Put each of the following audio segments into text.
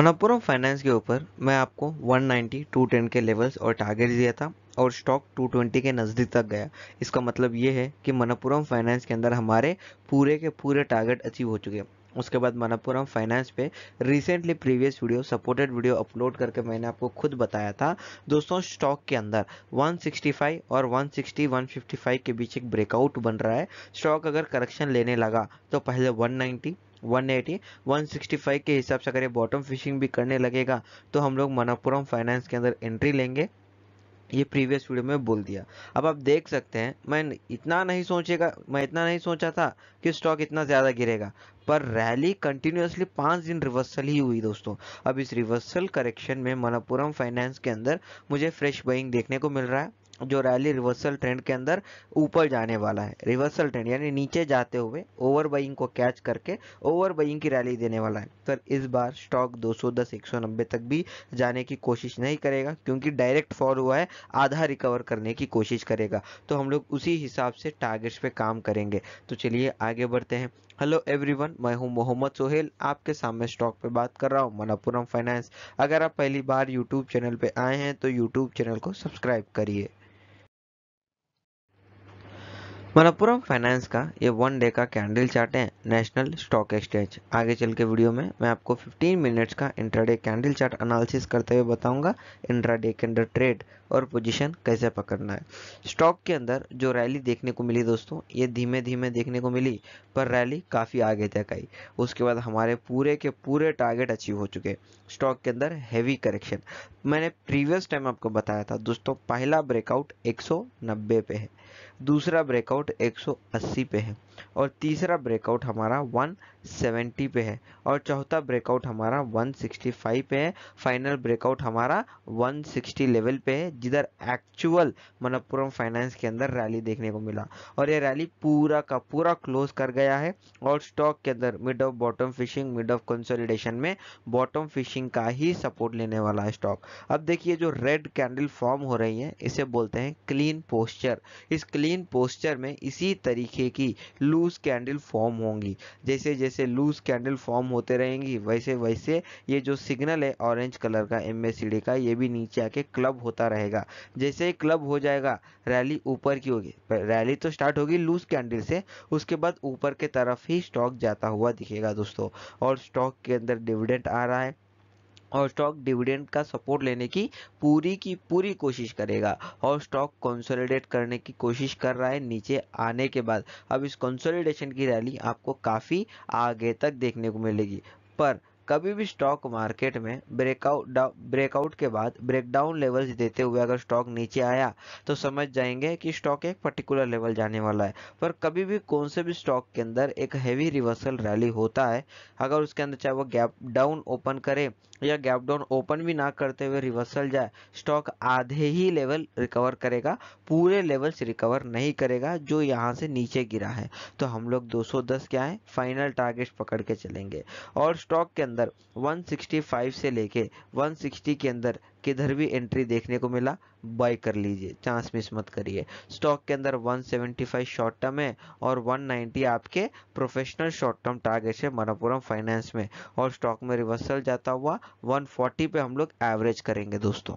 Manappuram finance के ऊपर मैं आपको 190, 210 के लेवल्स और टारगेट दिया था और स्टॉक 220 के नज़दीक तक गया इसका मतलब ये है कि मनपुरम फाइनेंस के अंदर हमारे पूरे के पूरे टारगेट अचीव हो चुके हैं उसके बाद मनपुरम फाइनेंस पे recently previous video supported video upload करके मैंने आपको खुद बताया था दोस्तों स्टॉक के अंदर 165 और 160 155 के बीच एक ब्रेकआउट बन रहा है स्टॉक अगर करेक्शन लेने लगा तो पहले 190 180, 165 के हिसाब से अगर ये बॉटम फिशिंग भी करने लगेगा तो हम लोग मनापुरम फाइनेंस के अंदर एंट्री लेंगे ये प्रीवियस वीडियो में बोल दिया अब आप देख सकते हैं मैं इतना नहीं सोचेगा मैं इतना नहीं सोचा था कि स्टॉक इतना ज़्यादा गिरेगा पर रैली कंटिन्यूसली पाँच दिन रिवर्सल ही हुई दोस्तों अब इस रिवर्सल करेक्शन में मनापुरम फाइनेंस के अंदर मुझे फ्रेश बाइंग देखने को मिल रहा है जो रैली रिवर्सल ट्रेंड के अंदर ऊपर जाने वाला है रिवर्सल ट्रेंड यानी नीचे जाते हुए ओवर बाइंग को कैच करके ओवर बाइंग की रैली देने वाला है पर तो इस बार स्टॉक 210 190 तक भी जाने की कोशिश नहीं करेगा क्योंकि डायरेक्ट फॉल हुआ है आधा रिकवर करने की कोशिश करेगा तो हम लोग उसी हिसाब से टारगेट्स पे काम करेंगे तो चलिए आगे बढ़ते हैं हेलो एवरीवन मैं हूं मोहम्मद सोहेल आपके सामने स्टॉक पे बात कर रहा हूं मनापुरम फाइनेंस अगर आप पहली बार यूट्यूब चैनल पे आए हैं तो यूट्यूब चैनल को सब्सक्राइब करिए मलप्पुरम फाइनेंस का ये वन डे का कैंडल चार्ट है नेशनल स्टॉक एक्सचेंज आगे चल के वीडियो में मैं आपको 15 मिनट्स का इंट्राडे कैंडल चार्ट एनालिसिस करते हुए बताऊंगा इंट्राडे के अंदर ट्रेड और पोजीशन कैसे पकड़ना है स्टॉक के अंदर जो रैली देखने को मिली दोस्तों ये धीमे धीमे देखने को मिली पर रैली काफ़ी आगे तक आई उसके बाद हमारे पूरे के पूरे टारगेट अचीव हो चुके स्टॉक के अंदर हैवी करेक्शन मैंने प्रीवियस टाइम आपको बताया था दोस्तों पहला ब्रेकआउट एक पे है दूसरा ब्रेकआउट 180 पे है और तीसरा ब्रेकआउट हमारा 170 पे है और चौथा ब्रेकआउट हमारा 165 पे है फाइनल ब्रेकआउट हमारा 160 लेवल पे है जिधर एक्चुअल मनप्पुरम फाइनेंस के अंदर रैली देखने को मिला और ये रैली पूरा का पूरा क्लोज कर गया है और स्टॉक के अंदर mid of bottom fishing mid of consolidation में बॉटम फिशिंग का ही सपोर्ट लेने वाला है स्टॉक अब देखिए जो रेड कैंडल फॉर्म हो रही है इसे बोलते हैं क्लीन पोस्चर इस क्लीन पोस्चर में इसी तरीके की लूज कैंडल फॉर्म होंगी जैसे जैसे लूज कैंडल फॉर्म होते रहेंगी वैसे वैसे ये जो सिग्नल है ऑरेंज कलर का एम का ये भी नीचे आके क्लब होता रहेगा जैसे ही क्लब हो जाएगा रैली ऊपर की होगी रैली तो स्टार्ट होगी लूज कैंडल से उसके बाद ऊपर के तरफ ही स्टॉक जाता हुआ दिखेगा दोस्तों और स्टॉक के अंदर डिविडेंट आ रहा है और स्टॉक डिविडेंड का सपोर्ट लेने की पूरी की पूरी कोशिश करेगा और स्टॉक कंसोलिडेट करने की कोशिश कर रहा है नीचे आने के बाद अब इस कंसोलिडेशन की रैली आपको काफ़ी आगे तक देखने को मिलेगी पर कभी भी स्टॉक मार्केट में ब्रेकआउट ब्रेकआउट के बाद ब्रेकडाउन लेवल्स देते हुए अगर स्टॉक नीचे आया तो समझ जाएंगे कि स्टॉक एक पर्टिकुलर लेवल जाने वाला है पर कभी भी कौन से भी स्टॉक के अंदर एक हैवी रिवर्सल रैली होता है अगर उसके अंदर चाहे वो गैप डाउन ओपन करे या गैप डाउन ओपन भी ना करते हुए रिवर्सल जाए स्टॉक आधे ही लेवल रिकवर करेगा पूरे लेवल से रिकवर नहीं करेगा जो यहाँ से नीचे गिरा है तो हम लोग 210 क्या है फाइनल टारगेट पकड़ के चलेंगे और स्टॉक के अंदर 165 से लेके 160 के अंदर किधर भी एंट्री देखने को मिला बाय कर लीजिए चांस मिस मत करिए स्टॉक के अंदर 175 शॉर्ट टर्म है और 190 आपके प्रोफेशनल शॉर्ट टर्म टारगेट है मनपुरम फाइनेंस में और स्टॉक में रिवर्सल जाता हुआ 140 पे हम लोग एवरेज करेंगे दोस्तों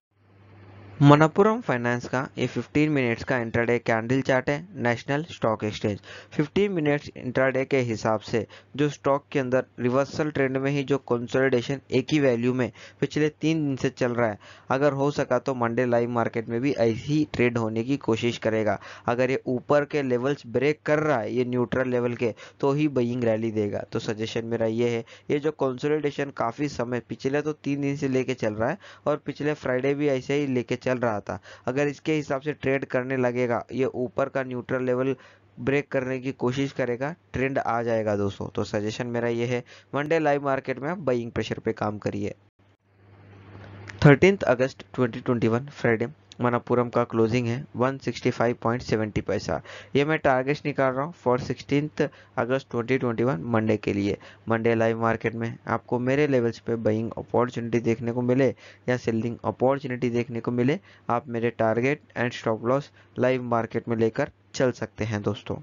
मनपुरम फाइनेंस का ये 15 मिनट्स का इंटरडे कैंडल चार्ट है National Stock Exchange 15 minutes intraday के हिसाब से जो स्टॉक के अंदर रिवर्सल ट्रेंड में ही जो कंसोलिडेशन एक ही वैल्यू में पिछले तीन दिन से चल रहा है अगर हो सका तो मंडे लाइव मार्केट में भी ऐसी ट्रेड होने की कोशिश करेगा अगर ये ऊपर के लेवल्स ब्रेक कर रहा है ये न्यूट्रल लेवल के तो ही बइंग रैली देगा तो सजेशन मेरा ये है ये जो कंसोलिडेशन काफ़ी समय पिछले तो तीन दिन से लेके चल रहा है और पिछले फ्राइडे भी ऐसे ही लेके चल चल रहा था अगर इसके हिसाब से ट्रेड करने लगेगा ये ऊपर का न्यूट्रल लेवल ब्रेक करने की कोशिश करेगा ट्रेंड आ जाएगा दोस्तों तो सजेशन मेरा ये है वनडे लाइव मार्केट में आप बइंग प्रेशर पे काम करिए थर्टीन अगस्त 2021 फ्राइडे मनापुरम का क्लोजिंग है 165.70 पैसा ये मैं टारगेट निकाल रहा हूँ फॉर सिक्सटीन अगस्त 2021 मंडे के लिए मंडे लाइव मार्केट में आपको मेरे लेवल्स पे बइंग अपॉर्चुनिटी देखने को मिले या सेलिंग अपॉर्चुनिटी देखने को मिले आप मेरे target and stop loss live market में लेकर चल सकते हैं दोस्तों